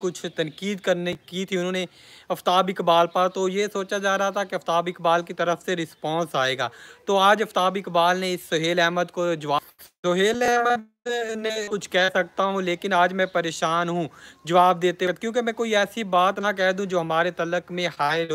कुछ तनकीद करने की थी उन्होंने आफ्ताब इकबाल पर तो ये सोचा जा रहा था कि आफ्ताब इकबाल की तरफ से रिस्पांस आएगा तो आज आफ्ताब इकबाल ने इस सहेल अहमद को जवाब सहेल अहमद ने कुछ कह सकता हूँ लेकिन आज मैं परेशान हूँ जवाब देते वक्त क्योंकि मैं कोई ऐसी बात ना कह दूँ जो हमारे तलक में हाय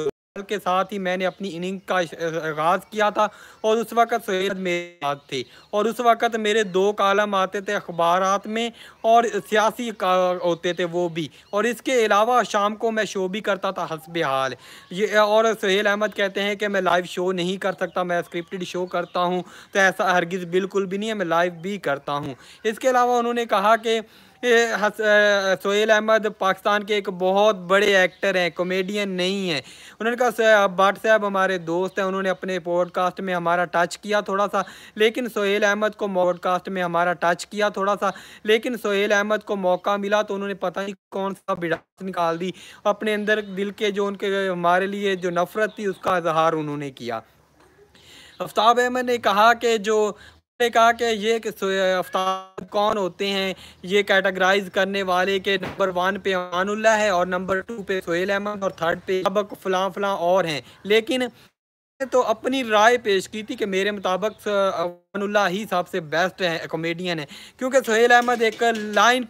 के साथ ही मैंने अपनी इनिंग का आगाज़ किया था और उस वक़्त सैयद मेरे साथ थे और उस वक़्त मेरे दो कालम आते थे अखबार में और सियासी होते थे वो भी और इसके अलावा शाम को मैं शो भी करता था हसब हाल ये और सहेल अहमद कहते हैं कि मैं लाइव शो नहीं कर सकता मैं स्क्रिप्टेड शो करता हूँ तो ऐसा हरगिज़ बिल्कुल भी नहीं है मैं लाइव भी करता हूँ इसके अलावा उन्होंने कहा कि सोहेल अहमद पाकिस्तान के एक बहुत बड़े एक्टर हैं कॉमेडियन नहीं हैं उन्होंने कहा भट्ट साहब हमारे दोस्त हैं उन्होंने अपने पॉडकास्ट में हमारा टच किया थोड़ा सा लेकिन सोहेल अहमद को पॉडकास्ट में हमारा टच किया थोड़ा सा लेकिन सोहेल अहमद को मौका मिला तो उन्होंने पता नहीं कौन सा बिड़ास निकाल दी अपने अंदर दिल के जो उनके हमारे लिए जो नफरत थी उसका इजहार उन्होंने किया आफ्ताब अहमद ने कहा कि जो ने कहा कि ये अफ्ताब कौन होते हैं ये कैटेगराइज करने वाले के नंबर वन पे अमानुल्ला है और नंबर टू पे सोहेल अहमद और थर्ड पे अब फलां फलां और हैं लेकिन तो अपनी राय पेश की थी कि मेरे मुताबिक अमनुल्ला ही साहब से बेस्ट है कॉमेडियन है क्योंकि सोहेल अहमद एक लाइन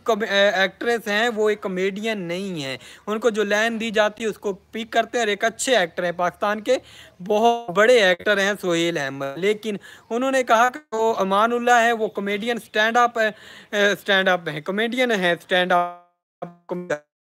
एक्ट्रेस हैं वो एक कॉमेडियन नहीं है उनको जो लाइन दी जाती है उसको पिक करते हैं और एक अच्छे एक्टर हैं पाकिस्तान के बहुत बड़े एक्टर हैं सोहेल अहमद लेकिन उन्होंने कहा कि वो अमानुल्ला है वो comedian stand up stand up है कॉमेडियन है स्टैंड अप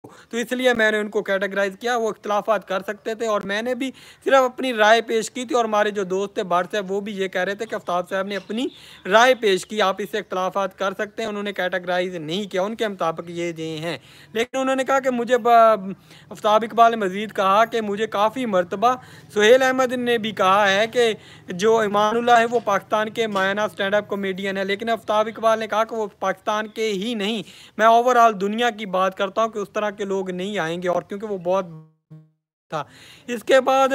तो इसलिए मैंने उनको कैटेगराइज किया वो इख्तलाफात कर सकते थे और मैंने भी सिर्फ अपनी राय पेश की थी और हमारे जो दोस्त थे बाहर साहब वो भी ये कह रहे थे कि आफ्ताब साहब ने अपनी राय पेश की आप इससे इख्तलाफात कर सकते हैं उन्होंने कैटेगराइज नहीं किया उनके मुताबिक ये ये हैं लेकिन उन्होंने कहा कि मुझे आफ्ताब इकबाल ने मज़ीद कहा कि मुझे काफ़ी मरतबा सुहेल अहमद ने भी कहा है कि जो ईमानुल्ला है वो पाकिस्तान के मायना स्टैंड अप कॉमेडियन है लेकिन आफ्ताब इकबाल ने कहा कि वो पाकिस्तान के ही नहीं मैं ओवरऑल दुनिया की बात करता हूँ कि उस तरह तरह के लोग नहीं आएंगे और क्योंकि वो बहुत था इसके बाद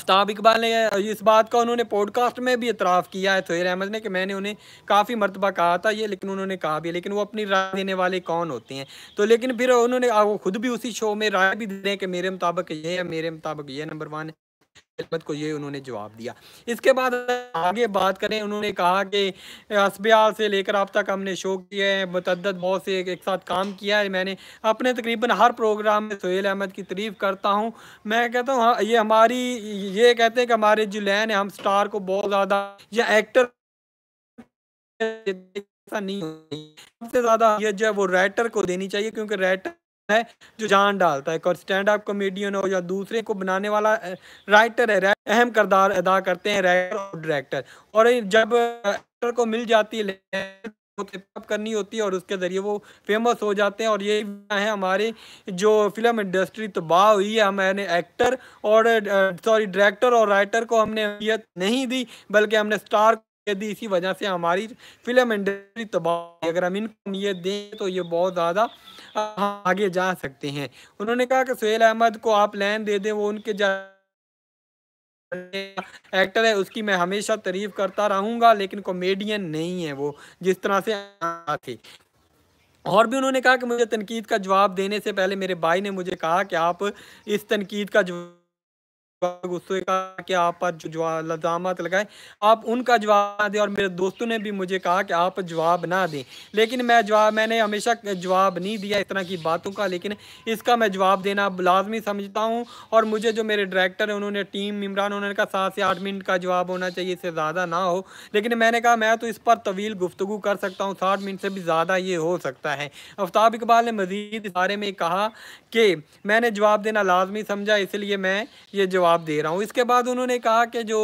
आफ्ताब इकबाल ने इस बात का उन्होंने पॉडकास्ट में भी इतराफ़ किया है सोहेल तो अहमद ने कि मैंने उन्हें काफ़ी मरतबा कहा था ये लेकिन उन्होंने कहा भी लेकिन वो अपनी राय देने वाले कौन होते हैं तो लेकिन फिर उन्होंने वो खुद भी उसी शो में राय भी दे रहे हैं कि मेरे मुताबिक ये है मेरे मुताबिक ये नंबर वन है को ये उन्होंने जवाब दिया इसके बाद आगे बात करें उन्होंने कहा कि असबियाल से लेकर अब तक हमने शो किए हैं मतद बहुत से एक, साथ काम किया है मैंने अपने तकरीबन हर प्रोग्राम में सहेल अहमद की तारीफ़ करता हूँ मैं कहता हूँ हाँ, ये हमारी ये कहते हैं कि हमारे जो लैन है हम स्टार को बहुत ज़्यादा या एक्टर ऐसा नहीं सबसे ज़्यादा ये जो है वो राइटर को देनी चाहिए क्योंकि राइटर है जो जान डालता है और स्टैंड अप कॉमेडियन हो या दूसरे को बनाने वाला राइटर है अहम करदार अदा करते हैं राइटर और डायरेक्टर और जब एक्टर को मिल जाती है करनी होती है और उसके ज़रिए वो फेमस हो जाते हैं और ये है हमारे जो फिल्म इंडस्ट्री तबाह हुई है हमारे एक्टर और सॉरी डायरेक्टर और राइटर को हमने अहमियत नहीं दी बल्कि हमने स्टार दी इसी वजह से हमारी फिल्म इंडस्ट्री तबाह अगर हम इनको अहमियत दें तो ये बहुत ज़्यादा आगे जा सकते हैं उन्होंने कहा कि सुहेल अहमद को आप लैन दे दें वो उनके जा एक्टर है उसकी मैं हमेशा तारीफ करता रहूंगा लेकिन कॉमेडियन नहीं है वो जिस तरह से थे और भी उन्होंने कहा कि मुझे तनकीद का जवाब देने से पहले मेरे भाई ने मुझे कहा कि आप इस तनकीद का जवाब गुस्से का कि आप पर जो लजामत लगाए आप उनका जवाब दें और मेरे दोस्तों ने भी मुझे कहा कि आप जवाब ना दें लेकिन मैं जवाब मैंने हमेशा जवाब नहीं दिया इस तरह की बातों का लेकिन इसका मैं जवाब देना लाजमी समझता हूँ और मुझे जो मेरे डायरेक्टर हैं उन्होंने टीम इमरान उन्होंने कहा सात से आठ मिनट का जवाब होना चाहिए इससे ज़्यादा ना हो लेकिन मैंने कहा मैं तो इस पर तवील गुफ्तु कर सकता हूँ साठ मिनट से भी ज़्यादा ये हो सकता है आफ्ताब इकबाल ने मज़ीद इस बारे में कहा कि मैंने जवाब देना लाजमी समझा इसलिए मैं ये जवाब जवाब दे रहा हूँ इसके बाद उन्होंने कहा कि जो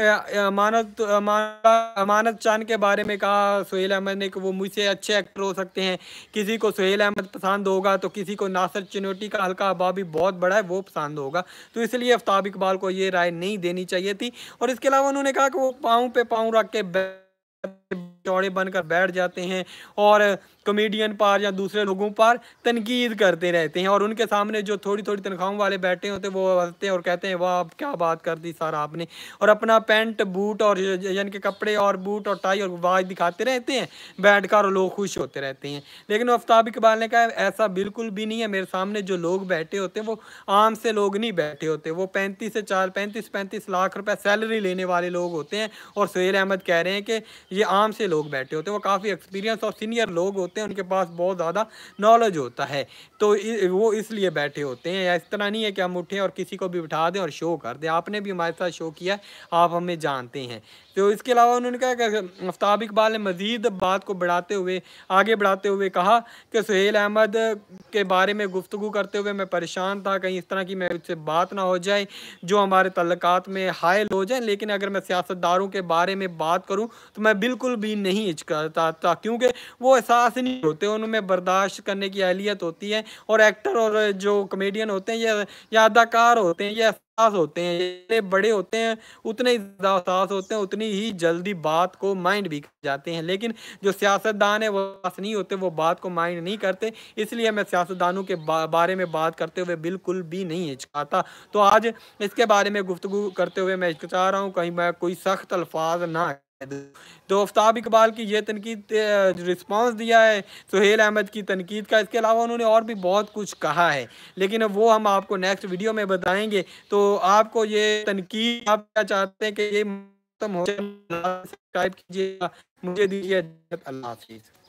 अमानत अमानत चांद के बारे में कहा सुहेल अहमद ने कि वो मुझसे अच्छे एक्टर हो सकते हैं किसी को सुहेल अहमद पसंद होगा तो किसी को नासर चिनोटी का हल्का अबा भी बहुत बड़ा है वो पसंद होगा तो इसलिए आफ्ताब इकबाल को ये राय नहीं देनी चाहिए थी और इसके अलावा उन्होंने कहा कि वो पाँव पे पाँव रख के चौड़े बनकर बैठ जाते हैं और कॉमेडियन पर या दूसरे लोगों पर तनकीद करते रहते हैं और उनके सामने जो थोड़ी थोड़ी तनख्वाहों वाले बैठे होते हैं वो हंसते हैं और कहते हैं वाह आप क्या बात कर दी सर आपने और अपना पैंट बूट और यानी कि कपड़े और बूट और टाई और वाज दिखाते रहते हैं बैठ कर और लोग खुश होते रहते हैं लेकिन आफ्ताब इकबाल ने कहा ऐसा बिल्कुल भी नहीं है मेरे सामने जो लोग बैठे होते हैं वो आम से लोग नहीं बैठे होते वो पैंतीस से चार पैंतीस पैंतीस लाख रुपए सैलरी लेने वाले लोग होते हैं और सहेल अहमद कह रहे हैं कि ये आम से लोग बैठे होते हैं वो काफ़ी एक्सपीरियंस और सीनियर लोग होते हैं होते हैं उनके पास बहुत ज़्यादा नॉलेज होता है तो वो इसलिए बैठे होते हैं या इस तरह नहीं है कि हम उठें और किसी को भी बिठा दें और शो कर दें आपने भी हमारे साथ शो किया आप हमें जानते हैं तो इसके अलावा उन्होंने कहा कि आफ्ताब इकबाल ने मज़ीद बात को बढ़ाते हुए आगे बढ़ाते हुए कहा कि सुहेल अहमद के बारे में गुफ्तु करते हुए मैं परेशान था कहीं इस तरह की मैं उससे बात ना हो जाए जो हमारे तल्लक में हायल हो जाए लेकिन अगर मैं सियासतदारों के बारे में बात करूँ तो मैं बिल्कुल भी नहीं हिचकता क्योंकि वो एहसास नहीं होते उनमें बर्दाश्त करने की अहलियत होती है और एक्टर और जो कमेडियन होते हैं या, या अदाकार होते हैं या अहसास होते हैं जितने बड़े होते हैं उतने ही ज़्यादा अहसास होते हैं उतनी ही जल्दी बात को माइंड भी कर जाते हैं लेकिन जो सियासतदान है वो पास नहीं होते वो बात को माइंड नहीं करते इसलिए मैं सियासतदानों के बारे में बात करते हुए बिल्कुल भी नहीं हिचकाता तो आज इसके बारे में गुफ्तु करते हुए मैं हिचकचा रहा हूँ कहीं मैं कोई सख्त अल्फाज ना तो आफ्ताब इकबाल की ये तनकीद रिस्पांस दिया है सुहेल अहमद की तनकीद का इसके अलावा उन्होंने और भी बहुत कुछ कहा है लेकिन वो हम आपको नेक्स्ट वीडियो में बताएंगे तो आपको ये तनकीद आप क्या चाहते हैं कि ये कीजिएगा मुझे दीजिए अल्लाह हाफिज़